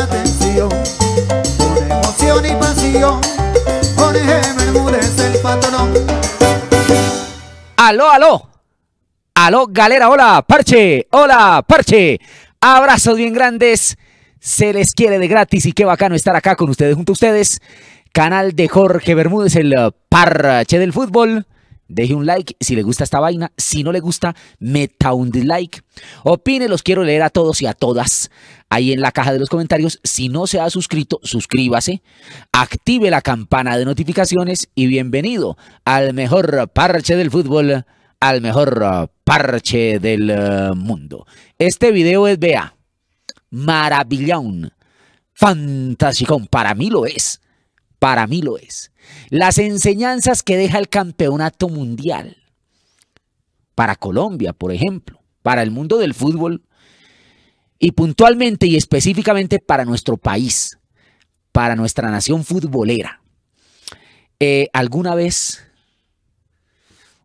atención, con emoción y pasión, el Aló, aló, aló, galera, hola, parche, hola, parche, abrazos bien grandes, se les quiere de gratis y qué bacano estar acá con ustedes, junto a ustedes. Canal de Jorge Bermúdez, el parche del fútbol. Deje un like si le gusta esta vaina. Si no le gusta, meta un dislike. Opine, los quiero leer a todos y a todas. Ahí en la caja de los comentarios. Si no se ha suscrito, suscríbase. Active la campana de notificaciones y bienvenido al mejor parche del fútbol, al mejor parche del eh, mundo. Este video es, vea, maravillón, fantástico, Para mí lo es. Para mí lo es. Las enseñanzas que deja el campeonato mundial. Para Colombia, por ejemplo. Para el mundo del fútbol. Y puntualmente y específicamente para nuestro país. Para nuestra nación futbolera. Eh, ¿Alguna vez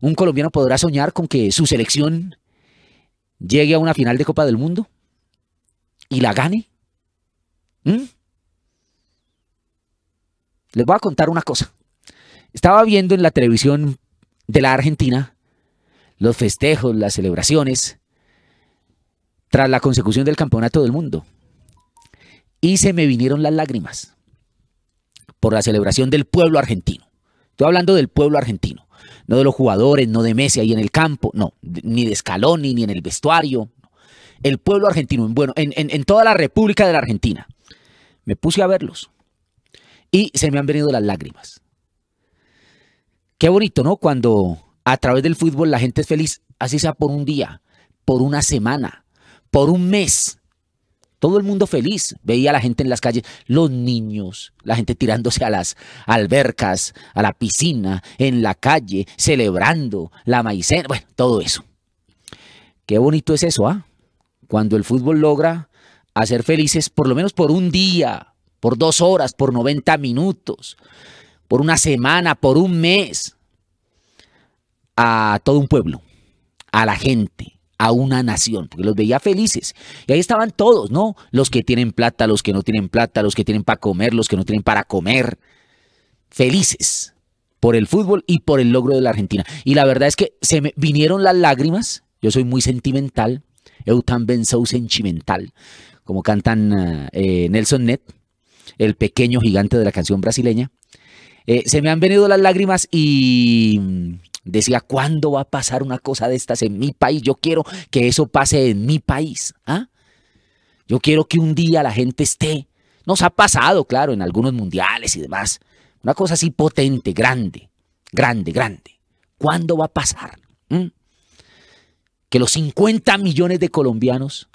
un colombiano podrá soñar con que su selección llegue a una final de Copa del Mundo? ¿Y la gane? ¿Mm? Les voy a contar una cosa. Estaba viendo en la televisión de la Argentina los festejos, las celebraciones, tras la consecución del campeonato del mundo. Y se me vinieron las lágrimas por la celebración del pueblo argentino. Estoy hablando del pueblo argentino, no de los jugadores, no de Messi ahí en el campo, no, ni de Scaloni, ni en el vestuario. El pueblo argentino, bueno, en, en toda la República de la Argentina. Me puse a verlos y se me han venido las lágrimas. Qué bonito, ¿no? Cuando a través del fútbol la gente es feliz, así sea por un día, por una semana, por un mes. Todo el mundo feliz. Veía a la gente en las calles, los niños, la gente tirándose a las albercas, a la piscina, en la calle, celebrando la maicena, bueno, todo eso. Qué bonito es eso, ¿ah? Cuando el fútbol logra hacer felices, por lo menos por un día, por dos horas, por 90 minutos, por una semana, por un mes, a todo un pueblo, a la gente a una nación, porque los veía felices. Y ahí estaban todos, ¿no? Los que tienen plata, los que no tienen plata, los que tienen para comer, los que no tienen para comer. Felices por el fútbol y por el logro de la Argentina. Y la verdad es que se me vinieron las lágrimas. Yo soy muy sentimental. Eu también soy sentimental. Como cantan eh, Nelson Net el pequeño gigante de la canción brasileña. Eh, se me han venido las lágrimas y mm, decía, ¿cuándo va a pasar una cosa de estas en mi país? Yo quiero que eso pase en mi país. ¿ah? Yo quiero que un día la gente esté. Nos ha pasado, claro, en algunos mundiales y demás. Una cosa así potente, grande, grande, grande. ¿Cuándo va a pasar? ¿Mm? Que los 50 millones de colombianos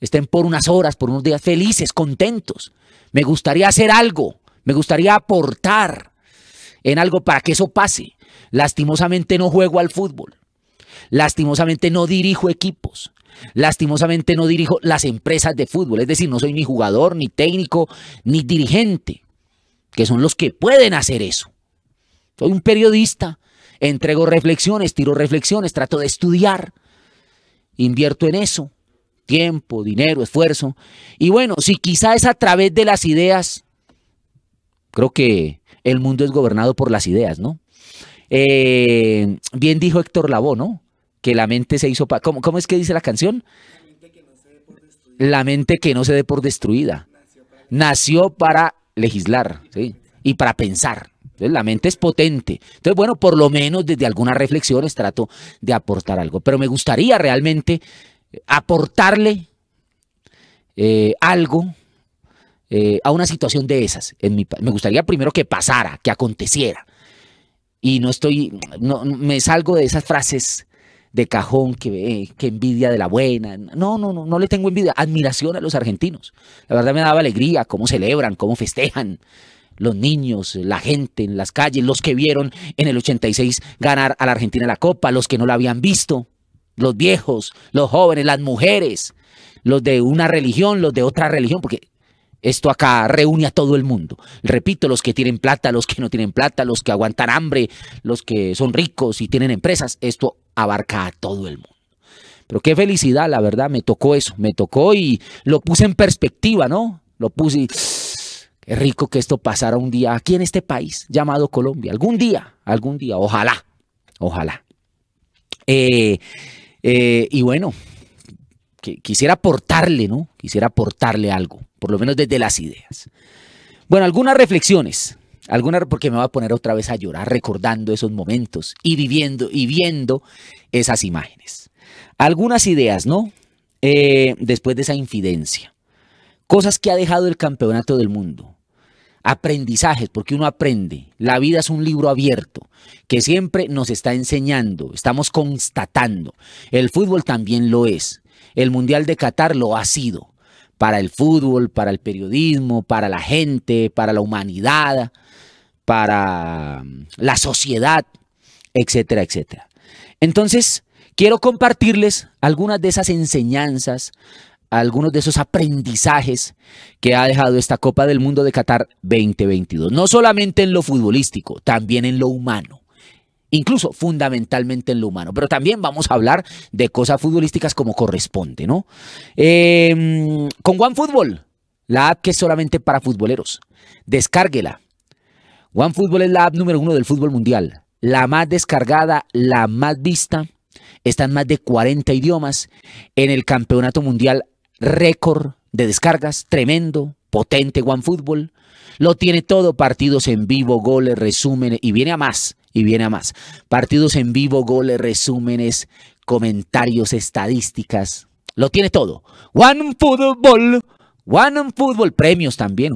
estén por unas horas, por unos días felices, contentos, me gustaría hacer algo, me gustaría aportar en algo para que eso pase. Lastimosamente no juego al fútbol. Lastimosamente no dirijo equipos. Lastimosamente no dirijo las empresas de fútbol. Es decir, no soy ni jugador, ni técnico, ni dirigente, que son los que pueden hacer eso. Soy un periodista, entrego reflexiones, tiro reflexiones, trato de estudiar, invierto en eso, tiempo, dinero, esfuerzo. Y bueno, si quizá es a través de las ideas, creo que el mundo es gobernado por las ideas, ¿no? Eh, bien dijo Héctor Lavoe, ¿no? Que la mente se hizo... ¿Cómo, ¿Cómo, es que dice la canción? La mente que no se dé por destruida. Nació para legislar, ¿sí? Y para pensar. la mente es potente. Entonces, bueno, por lo menos desde algunas reflexiones trato de aportar algo. Pero me gustaría realmente aportarle eh, algo eh, a una situación de esas. me gustaría primero que pasara, que aconteciera. Y no estoy, no, me salgo de esas frases de cajón que, eh, que envidia de la buena. No, no, no, no le tengo envidia. Admiración a los argentinos. La verdad me daba alegría cómo celebran, cómo festejan los niños, la gente en las calles, los que vieron en el 86 ganar a la Argentina la Copa, los que no la habían visto los viejos, los jóvenes, las mujeres, los de una religión, los de otra religión, porque esto acá reúne a todo el mundo. Repito, los que tienen plata, los que no tienen plata, los que aguantan hambre, los que son ricos y tienen empresas, esto abarca a todo el mundo. Pero qué felicidad, la verdad, me tocó eso, me tocó y lo puse en perspectiva, ¿no? Lo puse y... Qué rico que esto pasara un día aquí en este país llamado Colombia. Algún día, algún día, ojalá, ojalá. Eh, eh, y bueno, quisiera aportarle, ¿no? Quisiera aportarle algo, por lo menos desde las ideas. Bueno, algunas reflexiones, algunas porque me va a poner otra vez a llorar recordando esos momentos y viviendo y viendo esas imágenes. Algunas ideas, ¿no? Eh, después de esa infidencia. Cosas que ha dejado el campeonato del mundo aprendizajes, porque uno aprende. La vida es un libro abierto que siempre nos está enseñando, estamos constatando. El fútbol también lo es. El Mundial de Qatar lo ha sido. Para el fútbol, para el periodismo, para la gente, para la humanidad, para mm, la sociedad, etcétera, etcétera. Entonces, quiero compartirles algunas de esas enseñanzas, algunos de esos aprendizajes que ha dejado esta Copa del Mundo de Qatar 2022. No solamente en lo futbolístico, también en lo humano incluso fundamentalmente en lo humano. Pero también vamos a hablar de cosas futbolísticas como corresponde, ¿no? Em, con OneFootball, la app que es solamente para futboleros, descárguela. OneFootball es la app número uno del fútbol mundial, la más descargada, la más vista. Está en más de 40 idiomas. En el Campeonato Mundial récord de descargas, tremendo, potente OneFootball. Lo tiene todo, partidos en vivo, goles, resúmenes, y viene a más, y viene a más. Partidos en vivo, goles, resúmenes, comentarios, estadísticas. Lo tiene todo. One Football premios también.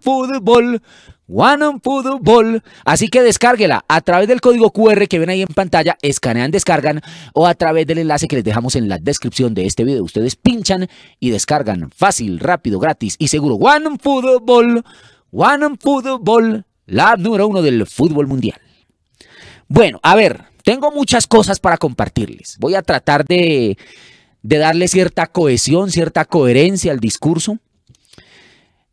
Football. One Pudo Ball. Así que descárguela a través del código QR que ven ahí en pantalla, escanean, descargan o a través del enlace que les dejamos en la descripción de este video. Ustedes pinchan y descargan fácil, rápido, gratis y seguro. One Pudo One Pudo la número uno del fútbol mundial. Bueno, a ver, tengo muchas cosas para compartirles. Voy a tratar de, de darle cierta cohesión, cierta coherencia al discurso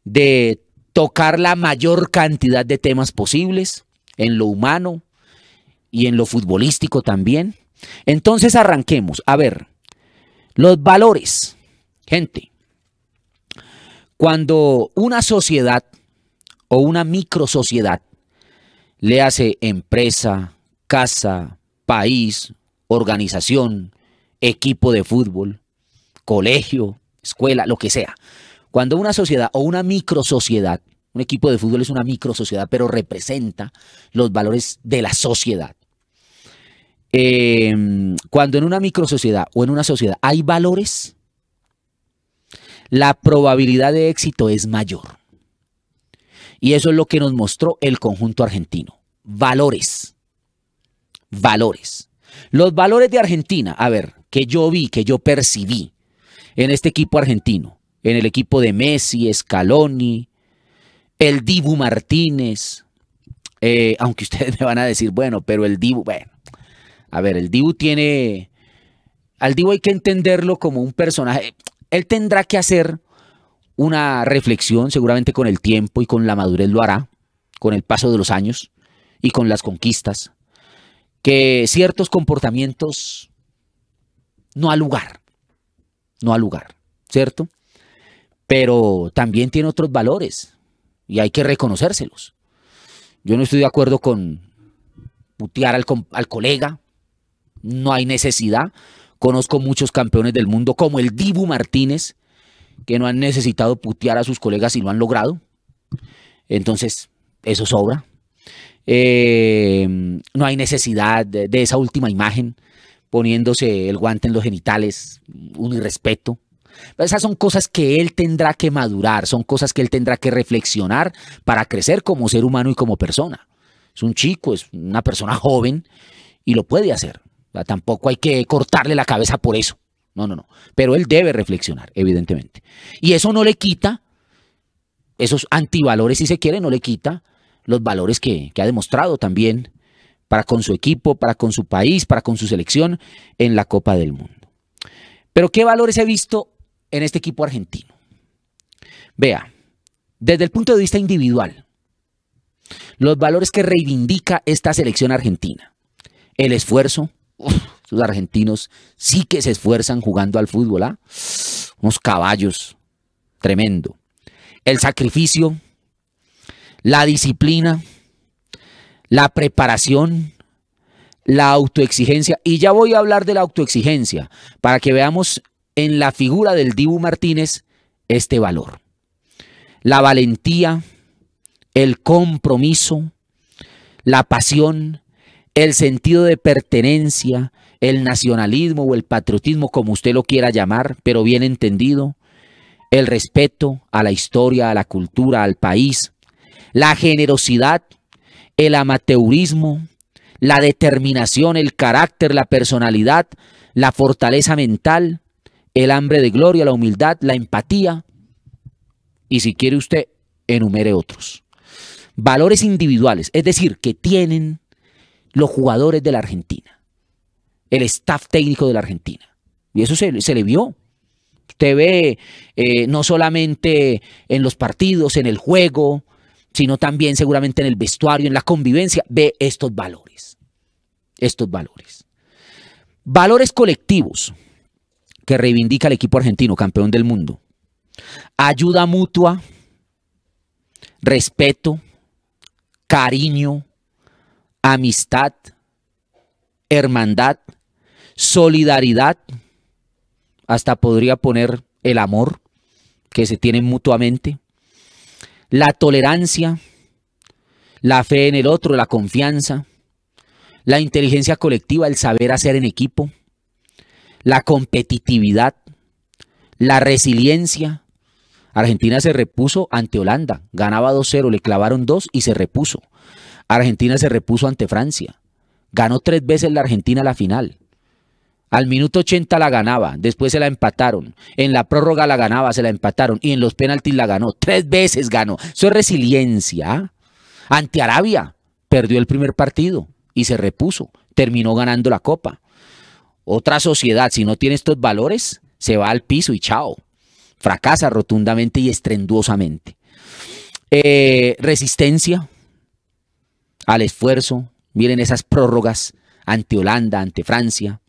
de tocar la mayor cantidad de temas posibles, en lo humano y en lo futbolístico también. Entonces arranquemos. A ver, los valores. Gente, cuando una sociedad o una micro sociedad le hace empresa, casa, país, organización, equipo de fútbol, colegio, escuela, lo que sea, cuando una sociedad o una microsociedad, un equipo de fútbol es una microsociedad, pero representa los valores de la sociedad. Em, cuando en una microsociedad o en una sociedad hay valores, la probabilidad de éxito es mayor. Y eso es lo que nos mostró el conjunto argentino. Valores. Valores. Los valores de Argentina, a ver, que yo vi, que yo percibí en este equipo argentino en el equipo de Messi, Scaloni, el Dibu Martínez. Eh, aunque ustedes me van a decir, bueno, pero el Dibu, bueno, a ver, el Dibu tiene, al Dibu hay que entenderlo como un personaje. Él tendrá que hacer una reflexión, seguramente con el tiempo y con la madurez lo hará, con el paso de los años y con las conquistas, que ciertos comportamientos no al lugar, no al lugar, ¿cierto? pero también tiene otros valores y hay que reconocérselos. Yo no estoy de acuerdo con putear al, colega, no hay necesidad. Conozco muchos campeones del mundo como el Dibu Martínez, que no han necesitado putear a sus colegas y lo han logrado. Entonces, eso sobra. Eh, no hay necesidad de, esa última imagen poniéndose el guante en los genitales, un irrespeto. Esas son cosas que él tendrá que madurar, son cosas que él tendrá que reflexionar para crecer como ser humano y como persona. Es un chico, es una persona joven y lo puede hacer. tampoco hay que cortarle la cabeza por eso. No, no, no. Pero él debe reflexionar, evidentemente. Y eso no le quita, esos antivalores, si se quiere, no le quita los valores que, que ha demostrado también para con su equipo, para con su país, para con su selección en la Copa del Mundo. Pero ¿qué valores he visto en este equipo argentino. Vea, desde el punto de vista individual, los valores que reivindica esta selección argentina. El esfuerzo. los argentinos sí que se esfuerzan jugando al fútbol. ¿ah? Unos caballos. Tremendo. El sacrificio. La disciplina. La preparación. La autoexigencia. Y ya voy a hablar de la autoexigencia para que veamos en la figura del Dibu Martínez este valor. La valentía, el compromiso, la pasión, el sentido de pertenencia, el nacionalismo o el patriotismo, como usted lo quiera llamar, pero bien entendido, el respeto a la historia, a la cultura, al país, la generosidad, el amateurismo, la determinación, el carácter, la personalidad, la fortaleza mental, el hambre de gloria, la humildad, la empatía, y si quiere usted, enumere otros. Valores individuales, es decir, que tienen los jugadores de la Argentina, el staff técnico de la Argentina. Y eso se, le vio. Usted ve eh, no solamente en los partidos, en el juego, sino también seguramente en el vestuario, en la convivencia, ve estos valores. Estos valores. Valores colectivos que reivindica el equipo argentino, campeón del mundo. Ayuda mutua, respeto, cariño, amistad, hermandad, solidaridad, hasta podría poner el amor que se tienen mutuamente, la tolerancia, la fe en el otro, la confianza, la inteligencia colectiva, el saber hacer en equipo, la competitividad, la resiliencia. Argentina se repuso ante Holanda, ganaba 2-0, le clavaron 2 y se repuso. Argentina se repuso ante Francia, ganó tres veces la Argentina la final. Al minuto 80 la ganaba, después se la empataron. En la prórroga la ganaba, se la empataron. Y en los penaltis la ganó. Tres veces ganó. Eso es resiliencia. Ante Arabia, perdió el primer partido y se repuso. Terminó ganando la copa. Otra sociedad, si no tiene estos valores, se va al piso y chao. Fracasa rotundamente y estrenduosamente. Eh, resistencia al esfuerzo. Miren esas prórrogas ante Holanda, ante Francia.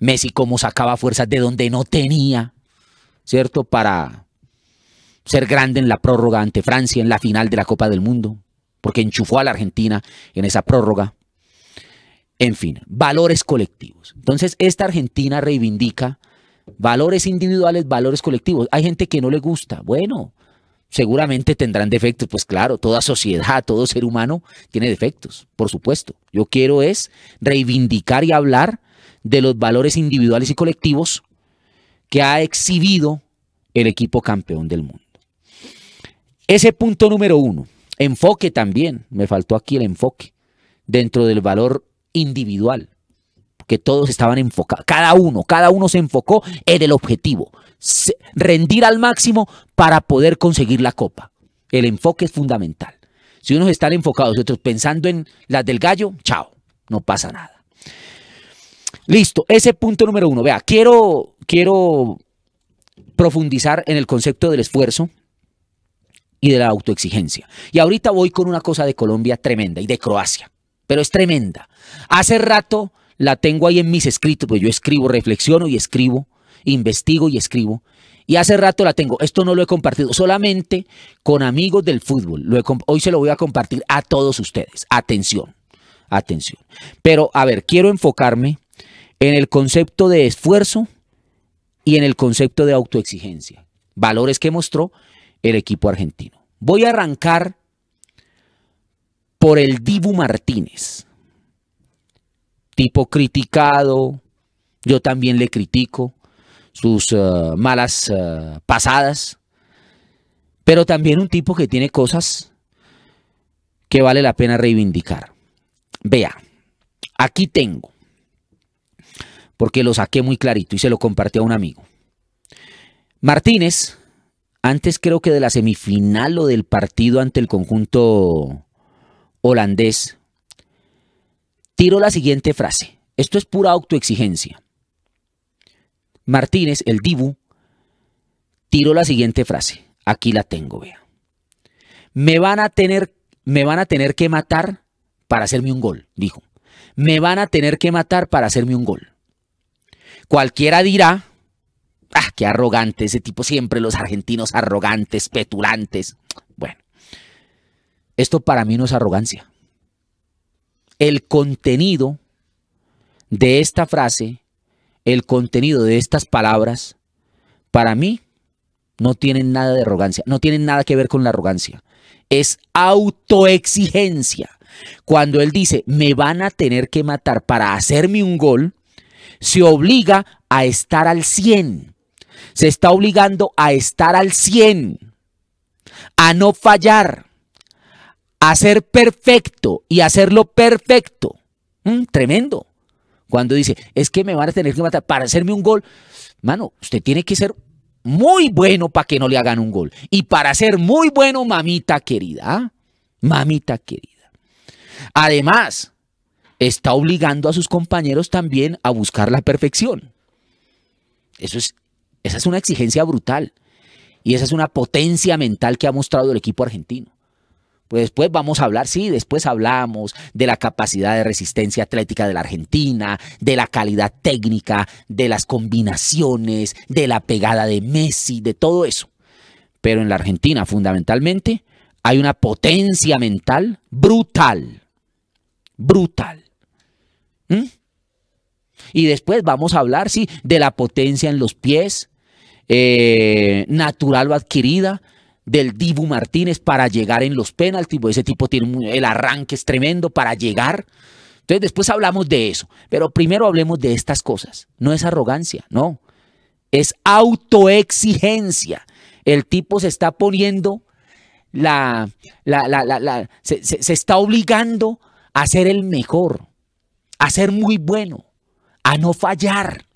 Messi como sacaba fuerzas de donde no tenía, ¿cierto? Para ser grande en la prórroga ante Francia, en la final de la Copa del Mundo, porque enchufó a la Argentina en esa prórroga. En fin, valores colectivos. Entonces, esta Argentina reivindica valores individuales, valores colectivos. Hay gente que no le gusta. Bueno, seguramente tendrán defectos. Pues claro, toda sociedad, todo ser humano tiene defectos, por supuesto. Yo quiero es reivindicar y hablar de los valores individuales y colectivos que ha exhibido el equipo campeón del mundo. Ese punto número uno, enfoque también, me faltó aquí el enfoque, dentro del valor individual, que todos estaban enfocados, cada uno, cada uno se enfocó en el objetivo, rendir al máximo para poder conseguir la copa. El enfoque es fundamental. Si unos están enfocados y otros pensando en las del gallo, chao, no pasa nada. Listo, ese punto número uno. Vea, quiero, quiero profundizar en el concepto del esfuerzo y de la autoexigencia. Y ahorita voy con una cosa de Colombia tremenda y de Croacia pero es tremenda. Hace rato la tengo ahí en mis escritos, pues yo escribo, reflexiono y escribo, investigo y escribo. Y hace rato la tengo. Esto no lo he compartido, solamente con amigos del fútbol. hoy se lo voy a compartir a todos ustedes. Atención, atención. Pero a ver, quiero enfocarme en el concepto de esfuerzo y en el concepto de autoexigencia. Valores que mostró el equipo argentino. Voy a arrancar por el Dibu Martínez. Tipo criticado, yo también le critico sus eh, malas eh, pasadas, pero también un tipo que tiene cosas que vale la pena reivindicar. Vea, aquí tengo, porque lo saqué muy clarito y se lo compartí a un amigo. Martínez, antes creo que de la semifinal o del partido ante el conjunto holandés, tiro la siguiente frase. Esto es pura autoexigencia. Martínez, el Dibu, tiro la siguiente frase. Aquí la tengo, vea. Me van a tener, me van a tener que matar para hacerme un gol, dijo. Me van a tener que matar para hacerme un gol. Cualquiera dirá, ah, qué arrogante ese tipo, siempre los argentinos arrogantes, petulantes. Esto para mí no es arrogancia. El contenido de esta frase, el contenido de estas palabras, para mí no tienen nada de arrogancia, no tienen nada que ver con la arrogancia. Es autoexigencia. Cuando él dice, me van a tener que matar para hacerme un gol, se obliga a estar al 100. Se está obligando a estar al 100, a no fallar, Hacer perfecto y hacerlo perfecto. Mm, tremendo. Cuando dice, es que me van a tener que matar para hacerme un gol. Mano, usted tiene que ser muy bueno para que no le hagan un gol. Y para ser muy bueno, mamita querida. ¿ah? Mamita querida. Además, está obligando a sus compañeros también a buscar la perfección. Eso es, esa es una exigencia brutal. Y esa es una potencia mental que ha mostrado el equipo argentino. Pues después vamos a hablar, sí, después hablamos de la capacidad de resistencia atlética de la Argentina, de la calidad técnica, de las combinaciones, de la pegada de Messi, de todo eso. Pero en la Argentina, fundamentalmente, hay una potencia mental brutal. Brutal. ¿Mm? Y después vamos a hablar, sí, de la potencia en los pies, eh, natural o adquirida, del Dibu Martínez para llegar en los penaltis. Pues, ese tipo tiene el arranque es tremendo para llegar. Entonces después hablamos de eso. Pero primero hablemos de estas cosas. No es arrogancia, no. Es autoexigencia. El tipo se está poniendo la... se está obligando a ser el mejor, a ser muy bueno, a no fallar.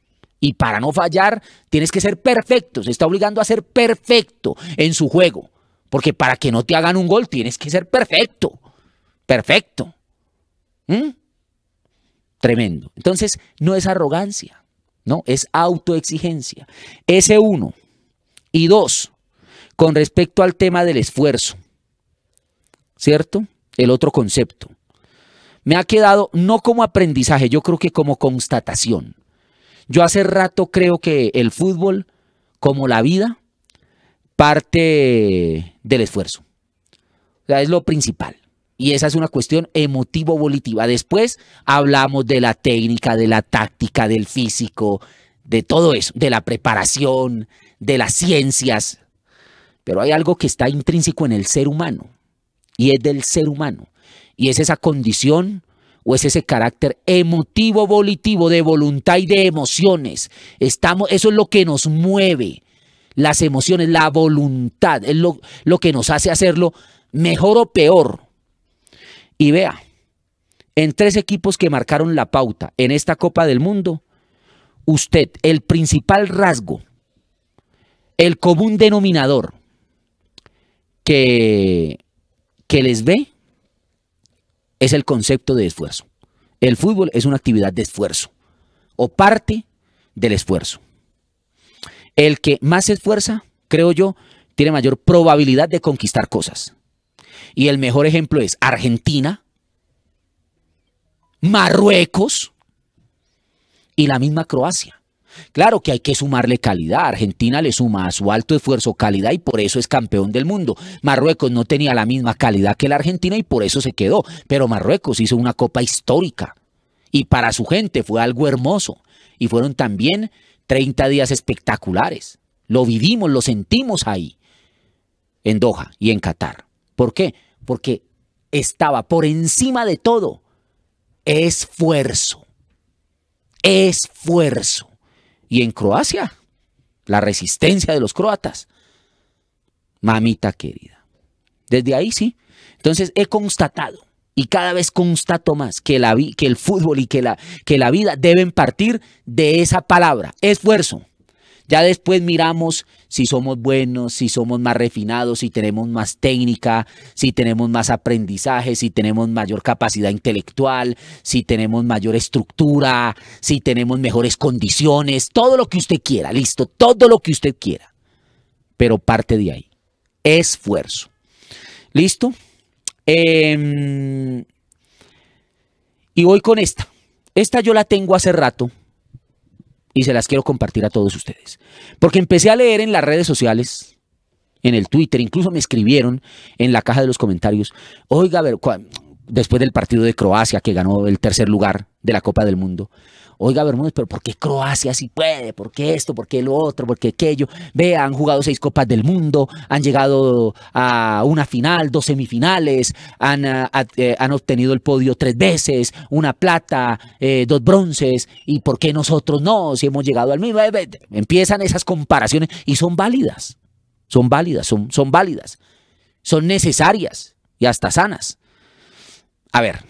Y para no fallar, tienes que ser perfecto. Se está obligando a ser perfecto en su juego. Porque para que no te hagan un gol, tienes que ser perfecto. Perfecto. ¿Mm? Tremendo. Entonces, no es arrogancia, ¿no? Es autoexigencia. Ese uno. Y dos, con respecto al tema del esfuerzo. ¿Cierto? El otro concepto. Me ha quedado no como aprendizaje, yo creo que como constatación. Yo hace rato creo que el fútbol, como la vida, parte del esfuerzo. O sea, es lo principal. Y esa es una cuestión emotivo-volitiva. Después hablamos de la técnica, de la táctica, del físico, de todo eso, de la preparación, de las ciencias. Pero hay algo que está intrínseco en el ser humano. Y es del ser humano. Y es esa condición o es ese carácter emotivo, volitivo, de voluntad y de emociones. Estamos, eso es lo que nos mueve, las emociones, la voluntad, es lo, que nos hace hacerlo mejor o peor. Y vea, en tres equipos que marcaron la pauta en esta Copa del Mundo, usted, el principal rasgo, el común denominador que, que les ve es el concepto de esfuerzo. El fútbol es una actividad de esfuerzo o parte del esfuerzo. El que más se esfuerza, creo yo, tiene mayor probabilidad de conquistar cosas. Y el mejor ejemplo es Argentina, Marruecos y la misma Croacia. Claro que hay que sumarle calidad. Argentina le suma a su alto esfuerzo calidad y por eso es campeón del mundo. Marruecos no tenía la misma calidad que la Argentina y por eso se quedó. Pero Marruecos hizo una copa histórica y para su gente fue algo hermoso. Y fueron también 30 días espectaculares. Lo vivimos, lo sentimos ahí, en Doha y en Qatar. ¿Por qué? Porque estaba por encima de todo esfuerzo. Esfuerzo. Y en Croacia, la resistencia de los croatas. Mamita querida. Desde ahí sí. Entonces he constatado y cada vez constato más que, la, que el fútbol y que la, que la vida deben partir de esa palabra, esfuerzo. Ya después miramos si somos buenos, si somos más refinados, si tenemos más técnica, si tenemos más aprendizaje, si tenemos mayor capacidad intelectual, si tenemos mayor estructura, si tenemos mejores condiciones, todo lo que usted quiera, listo, todo lo que usted quiera. Pero parte de ahí, esfuerzo. ¿Listo? Em, y voy con esta. Esta yo la tengo hace rato y se las quiero compartir a todos ustedes. Porque empecé a leer en las redes sociales, en el Twitter, incluso me escribieron en la caja de los comentarios, oiga, a ver, después del partido de Croacia que ganó el tercer lugar de la Copa del Mundo, Oiga, Bermúdez, pero ¿por qué Croacia sí puede? ¿Por qué esto? ¿Por qué lo otro? ¿Por qué aquello? Vean, han jugado seis Copas del Mundo, han llegado a una final, dos semifinales, han, ah, eh, obtenido el podio tres veces, una plata, eh, dos bronces, ¿y por qué nosotros no? Si hemos llegado al mismo. Empiezan esas comparaciones y son válidas, son válidas, son, son válidas, son necesarias y hasta sanas. A ver,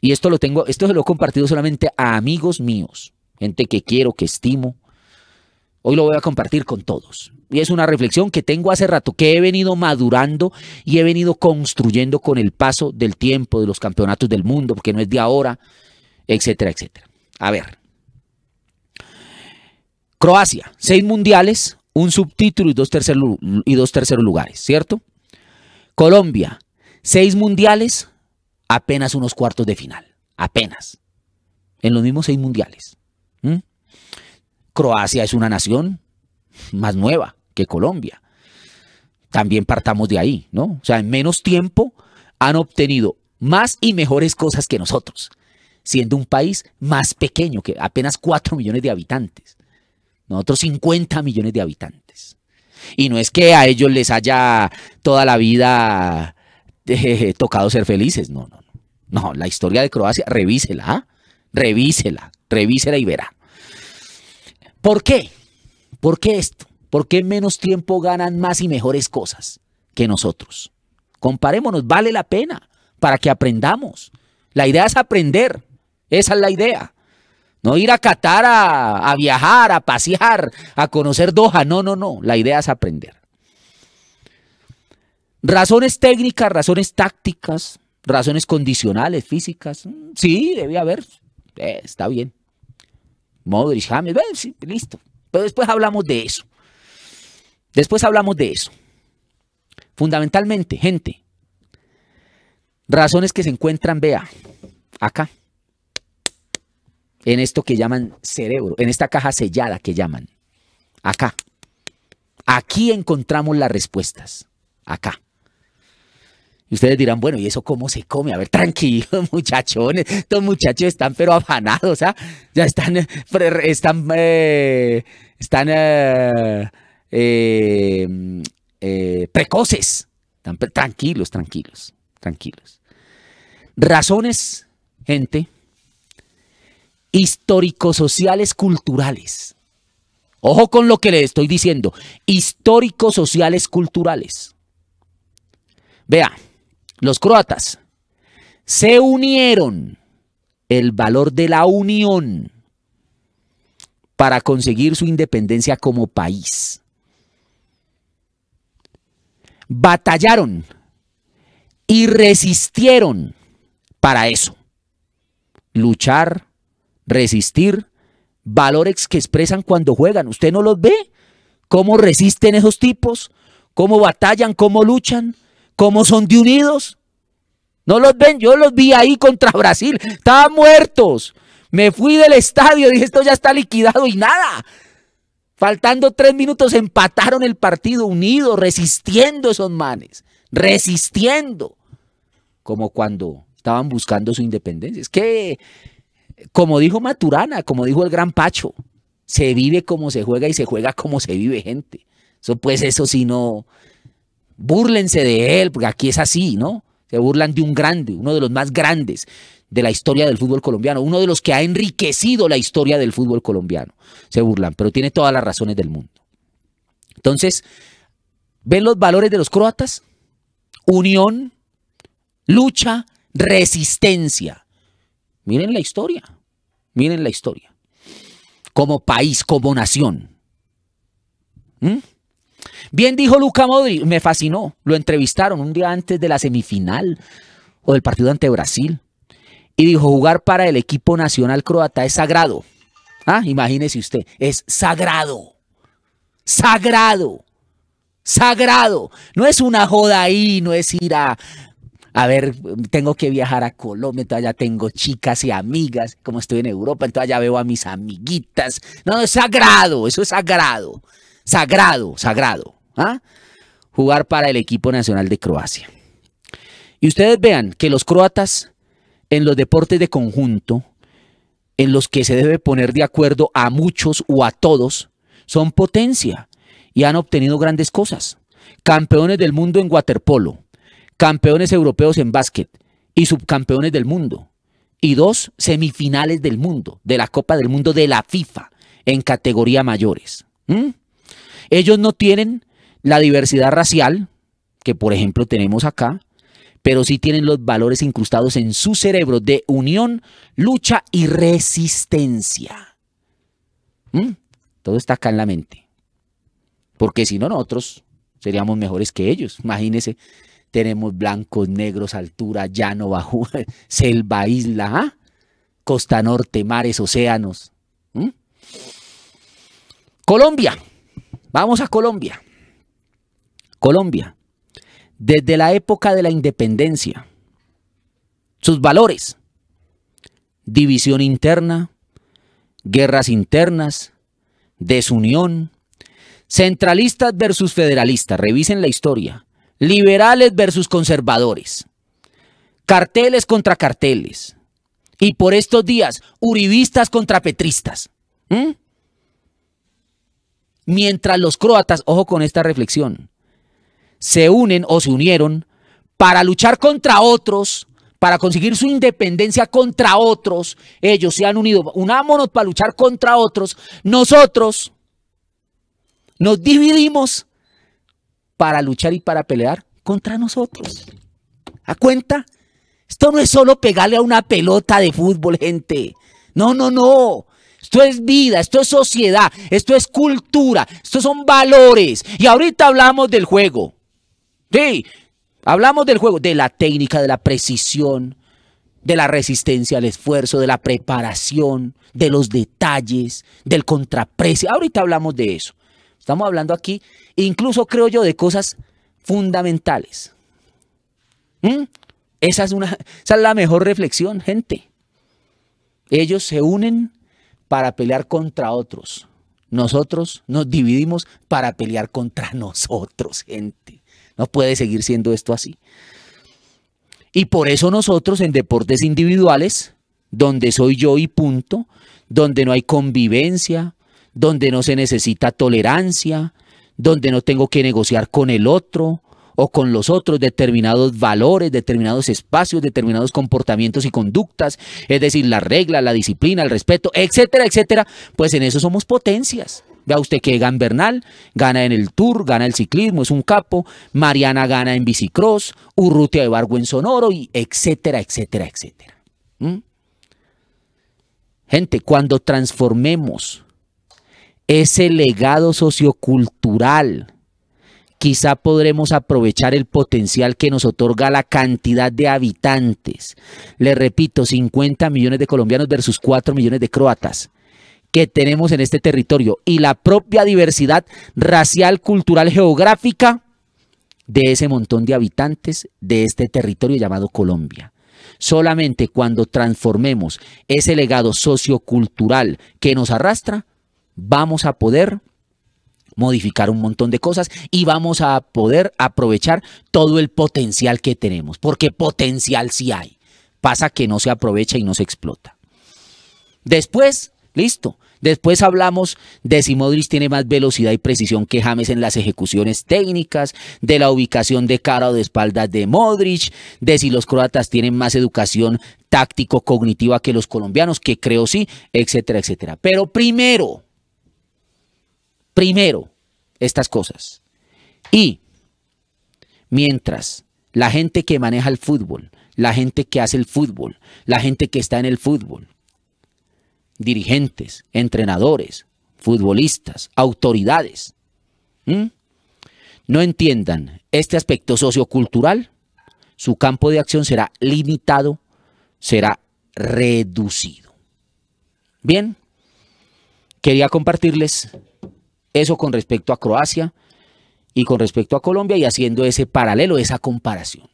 y esto lo tengo, esto se lo he compartido solamente a amigos míos, gente que quiero, que estimo. Hoy lo voy a compartir con todos. Y es una reflexión que tengo hace rato, que he venido madurando y he venido construyendo con el paso del tiempo, de los campeonatos del mundo, porque no es de ahora, etcétera, etcétera. A ver. Croacia, seis mundiales, un subtítulo y dos, y dos terceros lugares, ¿cierto? Colombia, seis mundiales, apenas unos cuartos de final, apenas, en los mismos seis mundiales. ¿Mm? Croacia es una nación más nueva que Colombia. También partamos de ahí, ¿no? O sea, en menos tiempo han obtenido más y mejores cosas que nosotros, siendo un país más pequeño, que apenas 4 millones de habitantes. Nosotros 50 millones de habitantes. Y no es que a ellos les haya toda la vida eh, tocado ser felices, no, no. No, la historia de Croacia, revísela, ¿ah? revísela, revísela y verá. ¿Por qué? ¿Por qué esto? ¿Por qué menos tiempo ganan más y mejores cosas que nosotros? Comparémonos, vale la pena para que aprendamos. La idea es aprender, esa es la idea. No ir a Qatar a, a viajar, a pasear, a conocer Doha, no, no, no, la idea es aprender. Razones técnicas, razones tácticas, razones condicionales, físicas. Mm, sí, debía haber. Eh, está bien. Modric, James, listo. Pero después hablamos de eso. Después hablamos de eso. Fundamentalmente, gente, razones que se encuentran, vea, acá, en esto que llaman cerebro, en esta caja sellada que llaman, acá. Aquí encontramos las respuestas, acá. Y ustedes dirán, bueno, ¿y eso cómo se come? A ver, tranquilos, muchachones. Estos muchachos están pero afanados, ¿ah? Ya están, eh, están, eh, están eh, precoces. Están tranquilos, tranquilos, tranquilos. Razones, gente, histórico-sociales, culturales. Ojo con lo que le estoy diciendo. Histórico-sociales, culturales. Vea los croatas, se unieron, el valor de la unión, para conseguir su independencia como país. Batallaron y resistieron para eso. Luchar, resistir, valores que expresan cuando juegan. ¿Usted no los ve? ¿Cómo resisten esos tipos? ¿Cómo batallan? ¿Cómo luchan? ¿Cómo son de unidos? No los ven, yo los vi ahí contra Brasil, estaban muertos. Me fui del estadio, dije, esto ya está liquidado y nada. Faltando tres minutos empataron el partido unido resistiendo esos manes, resistiendo. Como cuando estaban buscando su independencia. Es que, como dijo Maturana, como dijo el gran Pacho, se vive como se juega y se juega como se vive gente. Eso pues eso sí no, Búrlense de él, porque aquí es así, ¿no? Se burlan de un grande, uno de los más grandes de la historia del fútbol colombiano, uno de los que ha enriquecido la historia del fútbol colombiano. Se burlan, pero tiene todas las razones del mundo. Entonces, ¿ven los valores de los croatas? Unión, lucha, resistencia. Miren la historia, miren la historia. Como país, como nación. ¿Mm? Bien dijo Luca Modri, me fascinó. Lo entrevistaron un día antes de la semifinal o del partido ante Brasil. Y dijo, jugar para el equipo nacional croata es sagrado. Ah, imagínese usted, es sagrado. Sagrado. Sagrado. No es una joda ahí, no es ir a, a ver, tengo que viajar a Colombia, entonces ya tengo chicas y amigas, como estoy en Europa, entonces ya veo a mis amiguitas. No, es sagrado, eso es sagrado sagrado, sagrado, ¿ah? jugar para el equipo nacional de Croacia. Y ustedes vean que los croatas en los deportes de conjunto, en los que se debe poner de acuerdo a muchos o a todos, son potencia y han obtenido grandes cosas. Campeones del mundo en waterpolo, campeones europeos en básquet y subcampeones del mundo. Y dos semifinales del mundo, de la Copa del Mundo de la FIFA, en categoría mayores. ¿Mm? Ellos no tienen la diversidad racial que, por ejemplo, tenemos acá, pero sí tienen los valores incrustados en su cerebro de unión, lucha y resistencia. ¿Mm? Todo está acá en la mente. Porque si no, nosotros seríamos mejores que ellos. Imagínense, tenemos blancos, negros, altura, llano, bajo, selva, isla, ¿ah? costa norte, mares, océanos. ¿Mm? Colombia. Vamos a Colombia. Colombia, desde la época de la independencia, sus valores, división interna, guerras internas, desunión, centralistas versus federalistas, revisen la historia, liberales versus conservadores, carteles contra carteles, y por estos días, uribistas contra petristas mientras los croatas, ojo con esta reflexión, se unen o se unieron para luchar contra otros, para conseguir su independencia contra otros, ellos se han unido, unámonos para luchar contra otros, nosotros nos dividimos para luchar y para pelear contra nosotros. ¿A cuenta? Esto no es solo pegarle a una pelota de fútbol, gente. No, no, no esto es vida, esto es sociedad, esto es cultura, estos son valores. Y ahorita hablamos del juego. Sí, hablamos del juego, de la técnica, de la precisión, de la resistencia al esfuerzo, de la preparación, de los detalles, del contraprecio. Ahorita hablamos de eso. Estamos hablando aquí, incluso creo yo, de cosas fundamentales. ¿Mm? Esa, es una, esa es la mejor reflexión, gente. Ellos se unen para pelear contra otros. Nosotros nos dividimos para pelear contra nosotros, gente. No puede seguir siendo esto así. Y por eso nosotros en deportes individuales, donde soy yo y punto, donde no hay convivencia, donde no se necesita tolerancia, donde no tengo que negociar con el otro, o con los otros determinados valores, determinados espacios, determinados comportamientos y conductas, es decir, la regla, la disciplina, el respeto, etcétera, etcétera, pues en eso somos potencias. Vea usted que Bernal gana en el Tour, gana el ciclismo, es un capo, Mariana gana en bicicross, Urrutia de Bargo en Sonoro, y etcétera, etcétera, etcétera. ¿Mm? Gente, cuando transformemos ese legado sociocultural, quizá podremos aprovechar el potencial que nos otorga la cantidad de habitantes. Le repito, 50 millones de colombianos versus 4 millones de croatas que tenemos en este territorio y la propia diversidad racial, cultural, geográfica de ese montón de habitantes de este territorio llamado Colombia. Solamente cuando transformemos ese legado sociocultural que nos arrastra, vamos a poder modificar un montón de cosas y vamos a poder aprovechar todo el potencial que tenemos, porque potencial sí hay. Pasa que no se aprovecha y no se explota. Después, listo. Después hablamos de si Modric tiene más velocidad y precisión que James en las ejecuciones técnicas, de la ubicación de cara o de espaldas de Modric, de si los croatas tienen más educación táctico-cognitiva que los colombianos, que creo sí, etcétera, etcétera. Pero primero, primero estas cosas. Y mientras la gente que maneja el fútbol, la gente que hace el fútbol, la gente que está en el fútbol, dirigentes, entrenadores, futbolistas, autoridades, no entiendan este aspecto sociocultural, su campo de acción será limitado, será reducido. Bien, quería compartirles eso con respecto a Croacia y con respecto a Colombia y haciendo ese paralelo, esa comparación.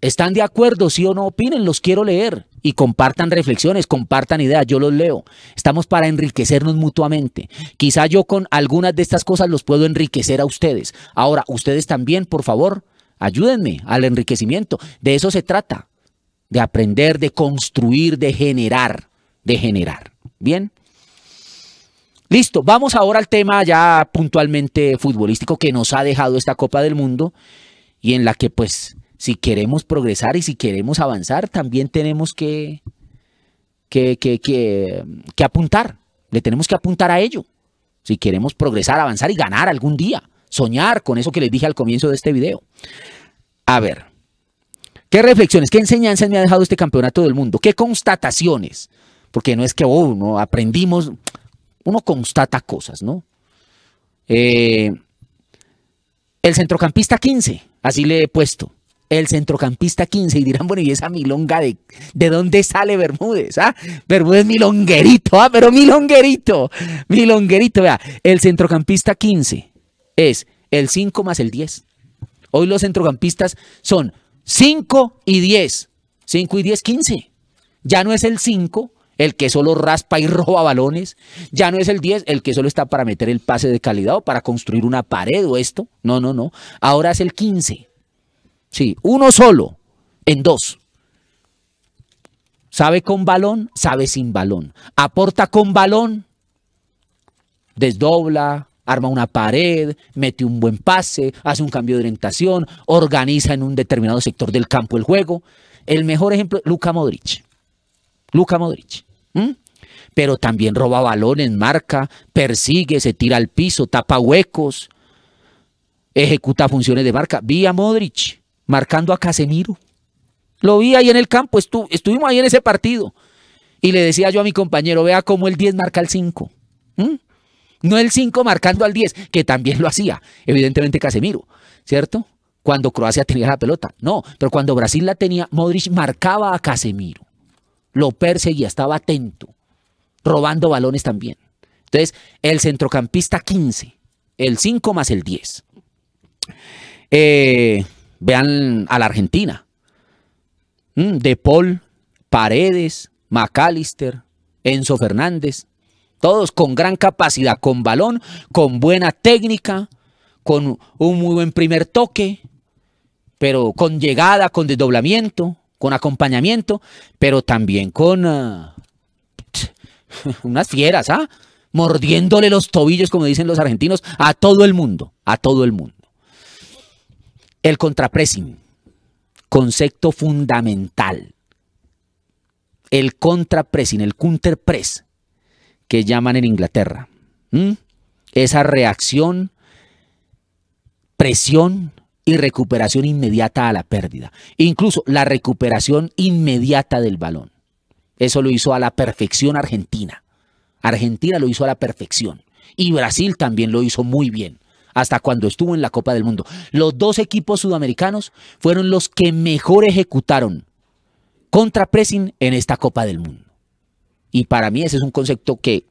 ¿Están de acuerdo, sí o no? Opinen, los quiero leer y compartan reflexiones, compartan ideas, yo los leo. Estamos para enriquecernos mutuamente. Quizá yo con algunas de estas cosas los puedo enriquecer a ustedes. Ahora, ustedes también, por favor, ayúdenme al enriquecimiento. De eso se trata, de aprender, de construir, de generar, de generar. Bien. Listo, vamos ahora al tema ya puntualmente futbolístico que nos ha dejado esta Copa del Mundo y en la que pues si queremos progresar y si queremos avanzar también tenemos que, que, apuntar, le tenemos que apuntar a ello, si queremos progresar, avanzar y ganar algún día, soñar con eso que les dije al comienzo de este video. A ver, ¿qué reflexiones, qué enseñanzas me ha dejado este campeonato del mundo? ¿Qué constataciones? Porque no es que, oh, no aprendimos, uno constata cosas, ¿no? Eh, el centrocampista 15, así le he puesto. El centrocampista 15, y dirán, bueno, ¿y esa milonga de, de dónde sale Bermúdez? Ah? Bermúdez milonguerito, ah, pero milonguerito, milonguerito, vea. El centrocampista 15 es el 5 más el 10. Hoy los centrocampistas son 5 y 10. 5 y 10, 15. Ya no es el 5, el que solo raspa y roba balones, ya no es el 10, el que solo está para meter el pase de calidad o para construir una pared o esto, no, no, no, ahora es el 15, sí, uno solo, en dos. Sabe con balón, sabe sin balón. Aporta con balón, desdobla, arma una pared, mete un buen pase, hace un cambio de orientación, organiza en un determinado sector del campo el juego. El mejor ejemplo, Luka Modric. Luca Modric. Pero también roba balones, marca, persigue, se tira al piso, tapa huecos, ejecuta funciones de marca. Vi a Modric marcando a Casemiro. Lo vi ahí en el campo, estuvimos ahí en ese partido. Y le decía yo a mi compañero, vea cómo el 10 marca al 5. No el 5 marcando al 10, que también lo hacía, evidentemente Casemiro, ¿cierto? Cuando Croacia tenía la pelota. No, pero cuando Brasil la tenía, Modric marcaba a Casemiro lo perseguía, estaba atento, robando balones también. Entonces, el centrocampista 15, el 5 más el 10. Eh, vean a la Argentina. Mm, De Paul, Paredes, McAllister, Enzo Fernández, todos con gran capacidad, con balón, con buena técnica, con un muy buen primer toque, pero con llegada, con desdoblamiento, con acompañamiento, pero también con ah, unas fieras, ¿ah? Mordiéndole los tobillos, como dicen los argentinos, a todo el mundo, a todo el mundo. El contrapressing, concepto fundamental. El contrapressing, el counterpress, que llaman en Inglaterra. Esa reacción, presión y recuperación inmediata a la pérdida. Incluso la recuperación inmediata del balón. Eso lo hizo a la perfección Argentina. Argentina lo hizo a la perfección. Y Brasil también lo hizo muy bien, hasta cuando estuvo en la Copa del Mundo. Los dos equipos sudamericanos fueron los que mejor ejecutaron contra pressing en esta Copa del Mundo. Y para mí ese es un concepto que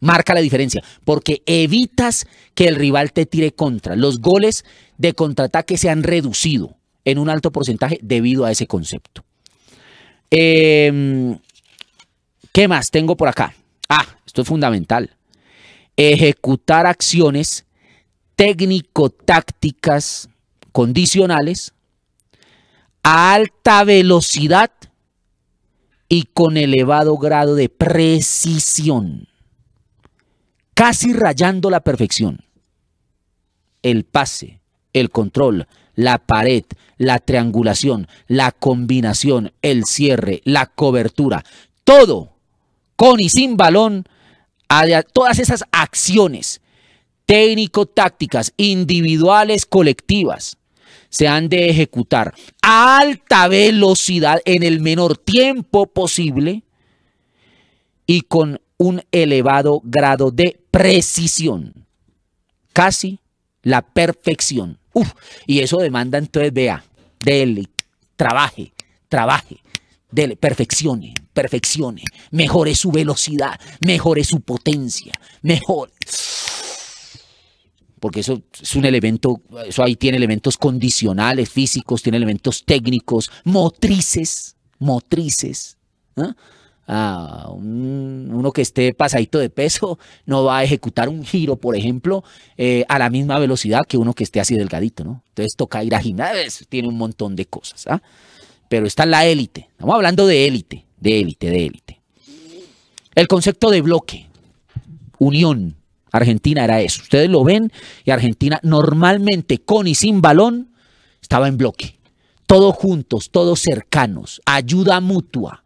Marca la diferencia, porque evitas que el rival te tire contra. Los goles de contraataque se han reducido en un alto porcentaje debido a ese concepto. Em, ¿Qué más tengo por acá? Ah, esto es fundamental. Ejecutar acciones técnico-tácticas condicionales a alta velocidad y con elevado grado de precisión casi rayando la perfección. El pase, el control, la pared, la triangulación, la combinación, el cierre, la cobertura, todo con y sin balón, todas esas acciones técnico-tácticas, individuales, colectivas, se han de ejecutar a alta velocidad en el menor tiempo posible y con un elevado grado de precisión, casi la perfección. y eso demanda entonces, vea, dele, trabaje, trabaje, dele, perfeccione, perfeccione, mejore su velocidad, mejore su potencia, mejore. Porque eso es un elemento, eso ahí tiene elementos condicionales, físicos, tiene elementos técnicos, motrices, motrices. ¿eh? uno que esté pasadito de peso no va a ejecutar un giro, por ejemplo, eh, a la misma velocidad que uno que esté así delgadito, ¿no? Entonces toca ir a gimnasio tiene un montón de cosas, ¿ah? Pero está la élite, estamos hablando de élite, de élite, de élite. El concepto de bloque, unión, Argentina era eso. Ustedes lo ven y Argentina normalmente con y sin balón estaba en bloque. Todos juntos, todos cercanos, ayuda mutua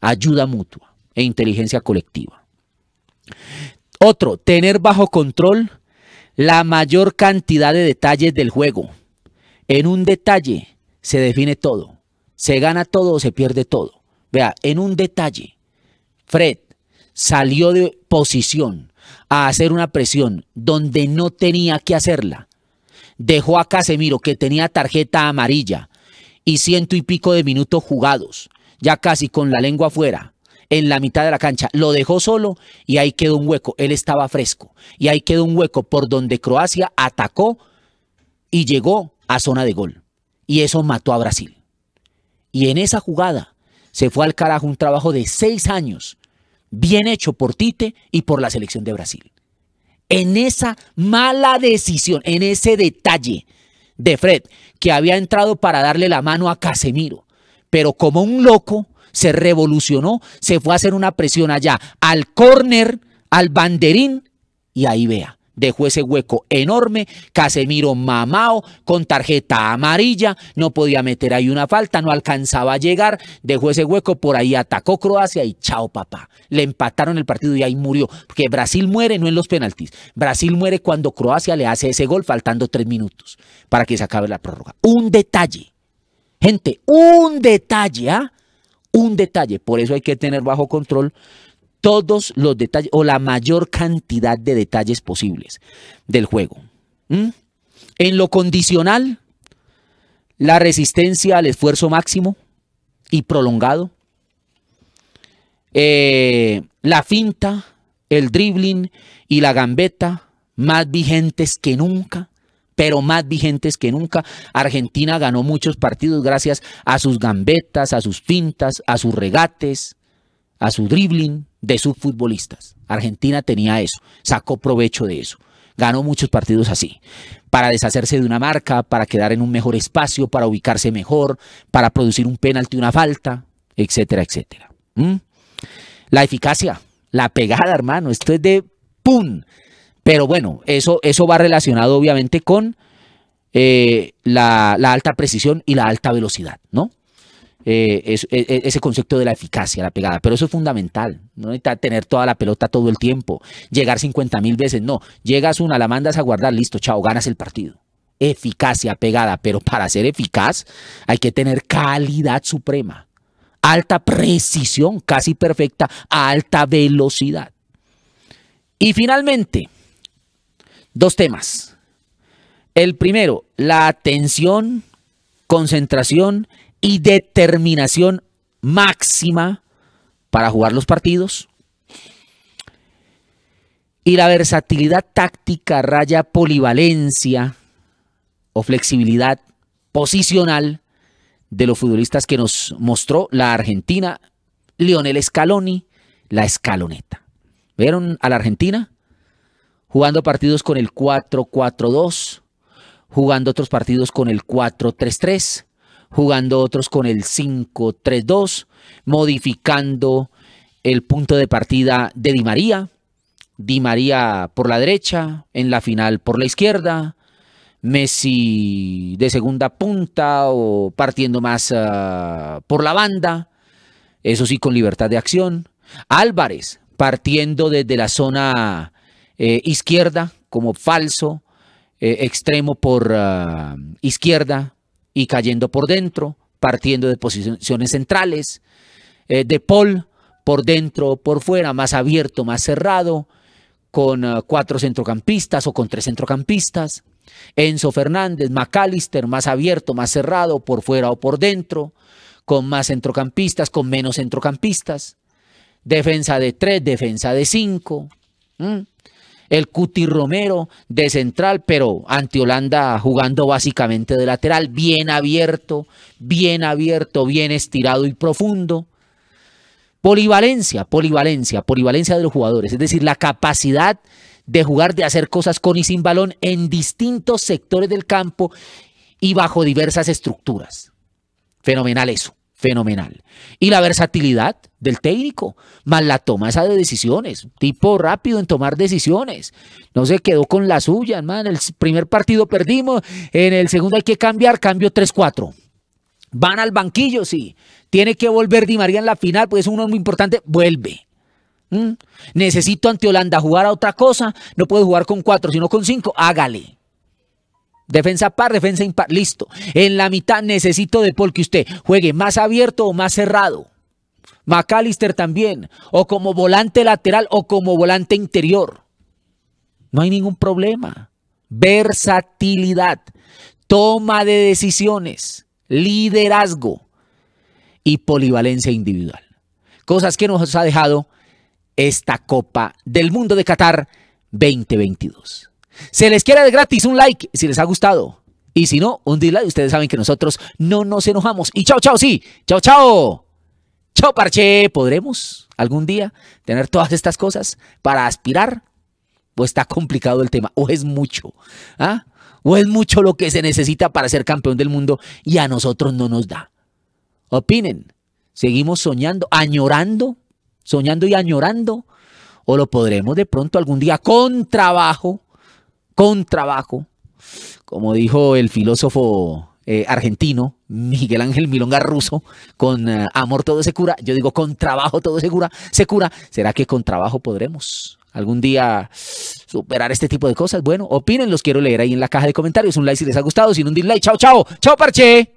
ayuda mutua e inteligencia colectiva. Otro, tener bajo control la mayor cantidad de detalles del juego. En un detalle se define todo. Se gana todo o se pierde todo. Vea, en un detalle, Fred salió de posición a hacer una presión donde no tenía que hacerla. Dejó a Casemiro, que tenía tarjeta amarilla, y ciento y pico de minutos jugados ya casi con la lengua afuera, en la mitad de la cancha, lo dejó solo y ahí quedó un hueco, él estaba fresco, y ahí quedó un hueco por donde Croacia atacó y llegó a zona de gol, y eso mató a Brasil. Y en esa jugada se fue al carajo un trabajo de seis años, bien hecho por Tite y por la selección de Brasil. En esa mala decisión, en ese detalle de Fred, que había entrado para darle la mano a Casemiro, pero como un loco se revolucionó, se fue a hacer una presión allá, al córner, al banderín, y ahí vea. Dejó ese hueco enorme, Casemiro mamao, con tarjeta amarilla, no podía meter ahí una falta, no alcanzaba a llegar, dejó ese hueco, por ahí atacó Croacia y chao papá. Le empataron el partido y ahí murió, porque Brasil muere no en los penaltis, Brasil muere cuando Croacia le hace ese gol faltando tres minutos para que se acabe la prórroga. Un detalle, Gente, un detalle, ¿ah? Un detalle. Por eso hay que tener bajo control todos los detalles o la mayor cantidad de detalles posibles del juego. En lo condicional, la resistencia al esfuerzo máximo y prolongado, eh, la finta, el dribbling y la gambeta más vigentes que nunca pero más vigentes que nunca. Argentina ganó muchos partidos gracias a sus gambetas, a sus pintas, a sus regates, a su dribbling de sus futbolistas. Argentina tenía eso, sacó provecho de eso. Ganó muchos partidos así, para deshacerse de una marca, para quedar en un mejor espacio, para ubicarse mejor, para producir un penalti, una falta, etcétera, etcétera. ¿Mm? La eficacia, la pegada, hermano, esto es de ¡pum! Pero bueno, eso, eso va relacionado obviamente con eh, la, alta precisión y la alta velocidad, ¿no? Eh, e, e, ese concepto de la eficacia, la pegada, pero eso es fundamental, no necesita tener toda la pelota todo el tiempo, llegar 50 mil veces, no, llegas una, la mandas a guardar, listo, chao, ganas el partido. Eficacia, pegada, pero para ser eficaz hay que tener calidad suprema, alta precisión, casi perfecta, alta velocidad. Y finalmente, Dos temas. El primero, la atención, concentración y determinación máxima para jugar los partidos. Y la versatilidad táctica raya polivalencia o flexibilidad posicional de los futbolistas que nos mostró la Argentina, Lionel Scaloni, la escaloneta. ¿Vieron a la Argentina? jugando partidos con el 4-4-2, jugando otros partidos con el 4-3-3, jugando otros con el 5-3-2, modificando el punto de partida de Di María, Di María por la derecha, en la final por la izquierda, Messi de segunda punta o partiendo más ah, por la banda, eso sí con libertad de acción, Álvarez partiendo desde la zona eh, izquierda como falso, eh, extremo por ah, izquierda y cayendo por dentro, partiendo de posiciones centrales, eh, de Paul por dentro, por fuera, más abierto, más cerrado, con ah, cuatro centrocampistas o con tres centrocampistas. Enzo Fernández, McAllister, más abierto, más cerrado, por fuera o por dentro, con más centrocampistas, con menos centrocampistas. Defensa de tres, defensa de cinco el Cuti Romero de central, pero ante Holanda jugando básicamente de lateral, bien abierto, bien abierto, bien estirado y profundo. Polivalencia, polivalencia, polivalencia de los jugadores, es decir, la capacidad de jugar, de hacer cosas con y sin balón en distintos sectores del campo y bajo diversas estructuras. Fenomenal eso fenomenal. Y la versatilidad del técnico, más la toma esa de decisiones, tipo rápido en tomar decisiones. No se quedó con la suya, en El primer partido perdimos, en el segundo hay que cambiar, cambio 3-4. Van al banquillo, sí. Tiene que volver Di María en la final, pues es uno muy importante. Vuelve. ¿Mm? Necesito ante Holanda jugar a otra cosa. No puedo jugar con cuatro, sino con cinco. Hágale. Defensa par, defensa impar, listo. En la mitad necesito de Paul que usted juegue más abierto o más cerrado. McAllister también, o como volante lateral o como volante interior. No hay ningún problema. Versatilidad, toma de decisiones, liderazgo y polivalencia individual. Cosas que nos ha dejado esta Copa del Mundo de Qatar 2022. Se les quiere de gratis un like si les ha gustado. Y si no, un dislike. Ustedes saben que nosotros no nos enojamos. Y chao, chao, sí. Chao, chao. Chao, parche. ¿Podremos algún día tener todas estas cosas para aspirar? ¿O está complicado el tema? ¿O es mucho? ¿Ah? ¿O es mucho lo que se necesita para ser campeón del mundo y a nosotros no nos da? Opinen. ¿Seguimos soñando, añorando, soñando y añorando? ¿O lo podremos de pronto algún día con trabajo? con trabajo, como dijo el filósofo eh, argentino, Miguel Ángel Milonga Ruso, con eh, amor todo se cura, yo digo con trabajo todo se cura, se cura, ¿será que con trabajo podremos? algún día superar este tipo de cosas. Bueno, opinen, los quiero leer ahí en la caja de comentarios. Un like si les ha gustado, sin un dislike. Chao, chao. Chao, parche.